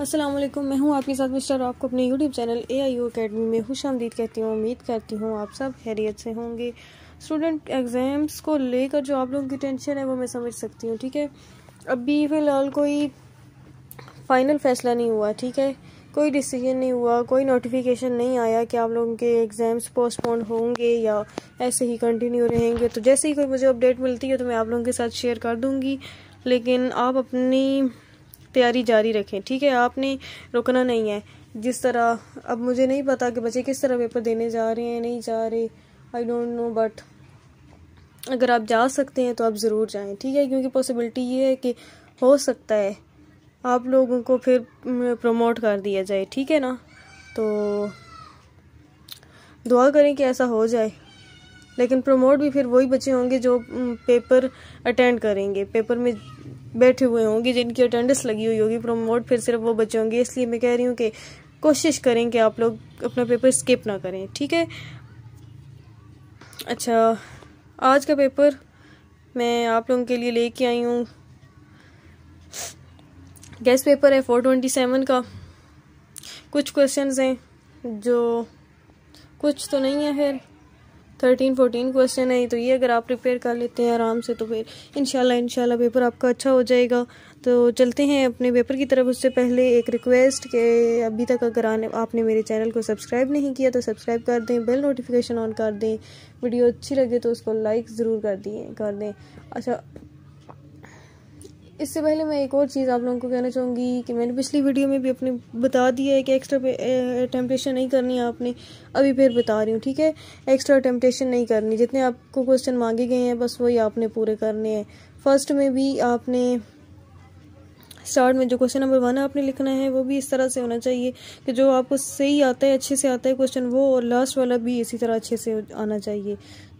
अस्सलाम वालेकुम मैं हूँ आपके साथ मिस्टर आपको अपने YouTube channel A I U academy में खुश आमदीद कहती हूँ उम्मीद करती हूँ आप सब खैरियत से होंगे स्टूडेंट एग्ज़ाम्स को लेकर जो आप लोगों की टेंशन है वो मैं समझ सकती हूँ ठीक है अभी फ़िलहाल कोई फ़ाइनल फ़ैसला नहीं हुआ ठीक है कोई डिसीजन नहीं हुआ कोई नोटिफिकेशन नहीं आया कि आप लोगों के एग्ज़ाम्स पोस्टपोन होंगे या ऐसे ही कंटिन्यू रहेंगे तो जैसे ही कोई मुझे अपडेट मिलती है तो मैं आप लोगों के साथ शेयर कर दूँगी लेकिन आप अपनी तैयारी जारी रखें ठीक है आपने रुकना नहीं है जिस तरह अब मुझे नहीं पता कि बच्चे किस तरह पेपर देने जा रहे हैं नहीं जा रहे आई डोंट नो बट अगर आप जा सकते हैं तो आप ज़रूर जाएं ठीक है क्योंकि पॉसिबिलिटी ये है कि हो सकता है आप लोगों को फिर प्रमोट कर दिया जाए ठीक है ना तो दुआ करें कि ऐसा हो जाए लेकिन प्रमोट भी फिर वही बच्चे होंगे जो पेपर अटेंड करेंगे पेपर में बैठे हुए होंगे जिनकी अटेंडेंस लगी हुई होगी प्रमोट फिर सिर्फ वो बच्चे होंगे इसलिए मैं कह रही हूँ कि कोशिश करें कि आप लोग अपना पेपर स्किप ना करें ठीक है अच्छा आज का पेपर मैं आप लोगों के लिए लेके आई हूँ गैस पेपर है फोर ट्वेंटी सेवन का कुछ क्वेश्चंस हैं जो कुछ तो नहीं है खैर थर्टीन फोर्टीन क्वेश्चन है तो ये अगर आप प्रिपेयर कर लेते हैं आराम से तो फिर इनशाला इनशाला पेपर आपका अच्छा हो जाएगा तो चलते हैं अपने पेपर की तरफ उससे पहले एक रिक्वेस्ट के अभी तक अगर आने आपने मेरे चैनल को सब्सक्राइब नहीं किया तो सब्सक्राइब कर दें बेल नोटिफिकेशन ऑन कर दें वीडियो अच्छी लगे तो उसको लाइक ज़रूर कर दिए कर दें अच्छा इससे पहले मैं एक और चीज़ आप लोगों को कहना चाहूँगी कि मैंने पिछली वीडियो में भी अपने बता दिया है कि एक्स्ट्रा अटैम्पटेशन नहीं करनी है आपने अभी फिर बता रही हूँ ठीक है एक्स्ट्रा अटैम्पटेशन नहीं करनी जितने आपको क्वेश्चन मांगे गए हैं बस वही आपने पूरे करने हैं फर्स्ट में भी आपने स्टार्ट में जो क्वेश्चन नंबर वन आपने लिखना है वो भी इस तरह से होना चाहिए कि जो आपको सही आता है अच्छे से आता है क्वेश्चन वो और लास्ट वाला भी इसी तरह अच्छे से आना चाहिए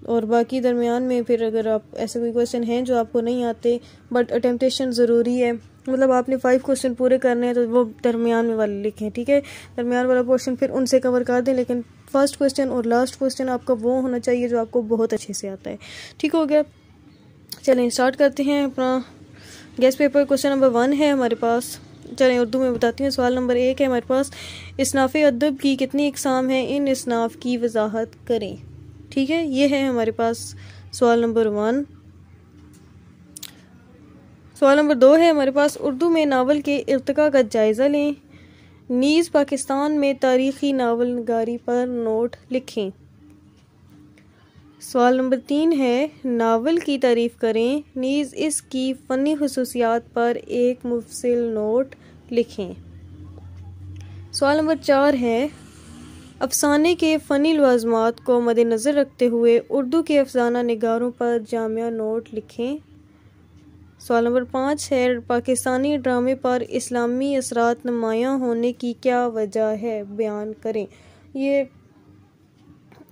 और बाकी दरमियान में फिर अगर आप ऐसे कोई क्वेश्चन हैं जो आपको नहीं आते बट अटैम्पटेशन ज़रूरी है मतलब आपने फाइव क्वेश्चन पूरे करने हैं तो वो दरमियान में वाले लिखें ठीक है दरमियान वाला पोर्शन फिर उनसे कवर कर दें लेकिन फर्स्ट क्वेश्चन और लास्ट क्वेश्चन आपका वो होना चाहिए जो आपको बहुत अच्छे से आता है ठीक हो गया चलें स्टार्ट करते हैं अपना guess paper question number one है हमारे पास चलें उर्दू में बताती हूँ सवाल नंबर एक है हमारे पास इसनाफ़ अदब की कितनी इकसाम है इन इसनाफ की वजाहत करें ठीक है ये है हमारे पास सवाल नंबर वन सवाल नंबर दो है हमारे पास उर्दू में नावल के इर्तका का जायज़ा लें नीज़ पाकिस्तान में तारीखी नावल नगारी पर नोट लिखें सवाल नंबर तीन है नावल की तारीफ करें नीज़ इसकी फ़नी खसूसियात पर एक मुफसिल नोट लिखें सवाल नंबर चार है अफसाने के फ़नी लवाजमात को मद्नज़र रखते हुए उर्दू के अफसाना नगारों पर जामिया नोट लिखें सवाल नंबर पाँच है पाकिस्तानी ड्रामे पर इस्लामी असरात नुमायाँ होने की क्या वजह है बयान करें ये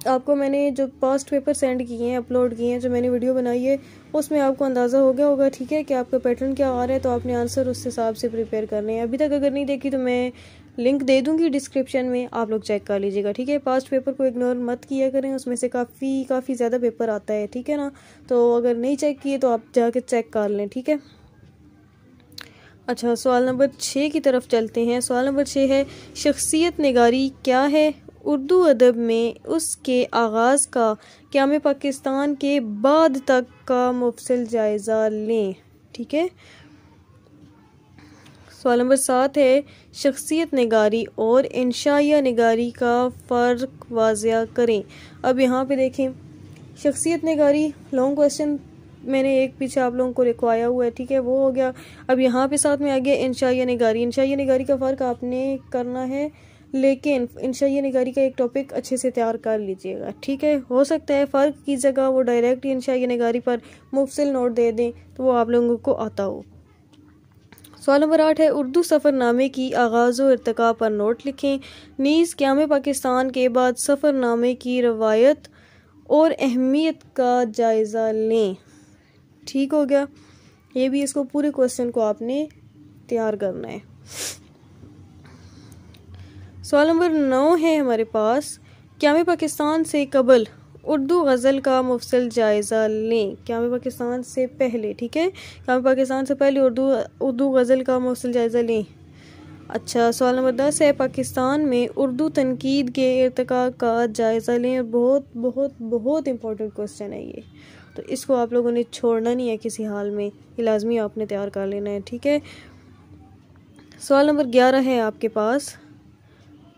आपको मैंने जो पास्ट पेपर सेंड किए हैं अपलोड किए हैं जो मैंने वीडियो बनाई है उसमें आपको अंदाज़ा हो गया होगा ठीक है कि आपका पैटर्न क्या आ रहा है तो आपने आंसर उस हिसाब से प्रिपेयर करने हैं अभी तक अगर नहीं देखी तो मैं लिंक दे दूंगी डिस्क्रिप्शन में आप लोग चेक कर लीजिएगा ठीक है पास्ट पेपर को इग्नोर मत किया करें उसमें से काफ़ी काफ़ी ज़्यादा पेपर आता है ठीक है ना तो अगर नहीं चेक किए तो आप जाके चेक कर लें ठीक है अच्छा सवाल नंबर छः की तरफ चलते हैं सवाल नंबर छः है शख्सियत नगारी क्या है उर्दू अदब में उसके आगाज़ का क़्याम पाकिस्तान के बाद तक का मुफसल जायज़ा लें ठीक है सवाल नंबर सात है शख्सियत नगारी और इंशाया नगारी का फ़र्क वाजिया करें अब यहाँ पे देखें शख्सियत नगारी लॉन्ग क्वेश्चन मैंने एक पीछे आप लोगों को लिखवाया हुआ है ठीक है वो हो गया अब यहाँ पे साथ में आ गया इंशाया नगारी इंशाया नगारी का फ़र्क आपने करना है लेकिन इंशा नगारी का एक टॉपिक अच्छे से तैयार कर लीजिएगा ठीक है हो सकता है फ़र्क की जगह वो डायरेक्ट इंशा नगारी पर मुफसिल नोट दे दें तो वो आप लोगों को आता हो सवाल नंबर आठ है उर्दू सफ़रनामे की आगाज़ और इरतका पर नोट लिखें नीज़ क्याम पाकिस्तान के बाद सफ़रनामे की रवायत और अहमियत का जायज़ा लें ठीक हो गया ये भी इसको पूरे क्वेश्चन को आपने तैयार करना है सवाल नंबर नौ है हमारे पास क्याम पाकिस्तान से कबल उर्दू गज़ल का मुफसल जायज़ा लें क्याम पाकिस्तान से पहले ठीक है क्याम पाकिस्तान से पहले उर्दू उर्दू गज़ल का मुफसल जायज़ा लें अच्छा सवाल नंबर दस है पाकिस्तान में उर्दू तनकीद के इरतका का जायज़ा लें बहुत बहुत बहुत इंपॉर्टेंट क्वेश्चन है ये तो इसको आप लोगों ने छोड़ना नहीं है किसी हाल में ये लाजमी आपने तैयार कर लेना है ठीक है सवाल नंबर ग्यारह है आपके पास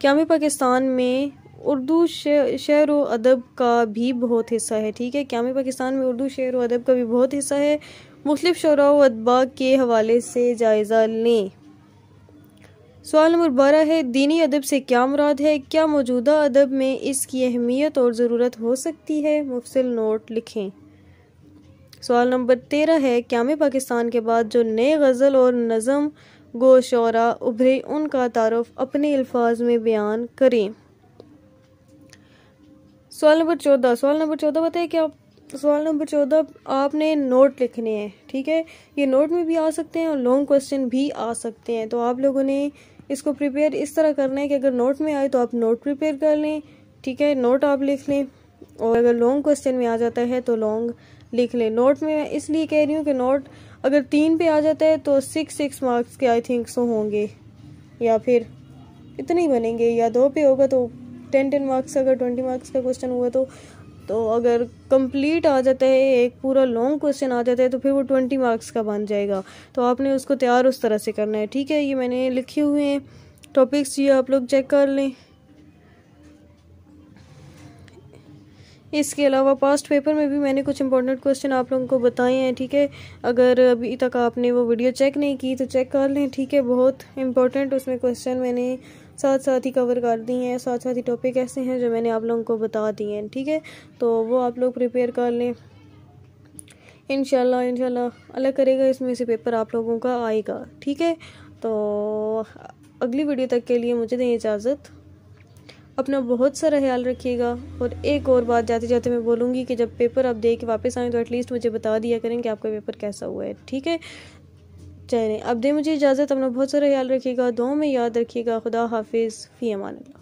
क्याम पाकिस्तान में उर्दू शेर व अदब का भी बहुत हिस्सा है ठीक है क्याम पाकिस्तान में उर्दू शेर व अदब का भी बहुत हिस्सा है मुख्तु शरा अदबा के हवाले से जायज़ा लें सवाल नंबर बारह है दीनी अदब से क्या मुराद है क्या मौजूदा अदब में इसकी अहमियत और ज़रूरत हो सकती है मुफसल नोट लिखें सवाल नंबर तेरह है क्याम पाकिस्तान के बाद जो नए गज़ल और नज़म गोशौरा उभरे उनका तारफ़ अपने अल्फाज में बयान करें सवाल नंबर चौदह सवाल नंबर चौदह बताए कि आप सवाल नंबर चौदह आपने नोट लिखने हैं ठीक है ये नोट में भी आ सकते हैं और लॉन्ग क्वेश्चन भी आ सकते हैं तो आप लोगों ने इसको प्रिपेयर इस तरह करना है कि अगर नोट में आए तो आप नोट प्रिपेयर कर लें ठीक है नोट आप लिख लें और अगर लॉन्ग क्वेश्चन में आ जाता है तो लॉन्ग लिख लें नोट में इसलिए कह रही हूँ कि नोट अगर तीन पे आ जाता है तो सिक्स सिक्स मार्क्स के आई थिंक सो होंगे या फिर इतने ही बनेंगे या दो पे होगा तो टेन टेन मार्क्स अगर ट्वेंटी मार्क्स का क्वेश्चन हुआ तो तो अगर कंप्लीट आ जाता है एक पूरा लॉन्ग क्वेश्चन आ जाता है तो फिर वो ट्वेंटी मार्क्स का बन जाएगा तो आपने उसको तैयार उस तरह से करना है ठीक है ये मैंने लिखे हुए हैं टॉपिक्स ये आप लोग चेक कर लें इसके अलावा पास्ट पेपर में भी मैंने कुछ इंपॉर्टेंट क्वेश्चन आप लोगों को बताए हैं ठीक है अगर अभी तक आपने वो वीडियो चेक नहीं की तो चेक कर लें ठीक है बहुत इंपॉर्टेंट उसमें क्वेश्चन मैंने साथ साथ ही कवर कर दी हैं साथ साथ ही टॉपिक ऐसे हैं जो मैंने आप लोगों को बता दिए हैं ठीक है तो वो आप लोग प्रिपेयर कर लें इनशाला इनशाला अलग करेगा इसमें से पेपर आप लोगों का आएगा ठीक है तो अगली वीडियो तक के लिए मुझे दें इजाज़त अपना बहुत सारा ख्याल रखिएगा और एक और बात जाते जाते मैं बोलूँगी कि जब पेपर आप दे के वापस आएँ तो एटलीस्ट मुझे बता दिया करें कि आपका पेपर कैसा हुआ है ठीक है चलें अब दे मुझे इजाज़त अपना बहुत सारा ख्याल रखिएगा दो में याद रखिएगा खुदा हाफिज़ फ़ी अमान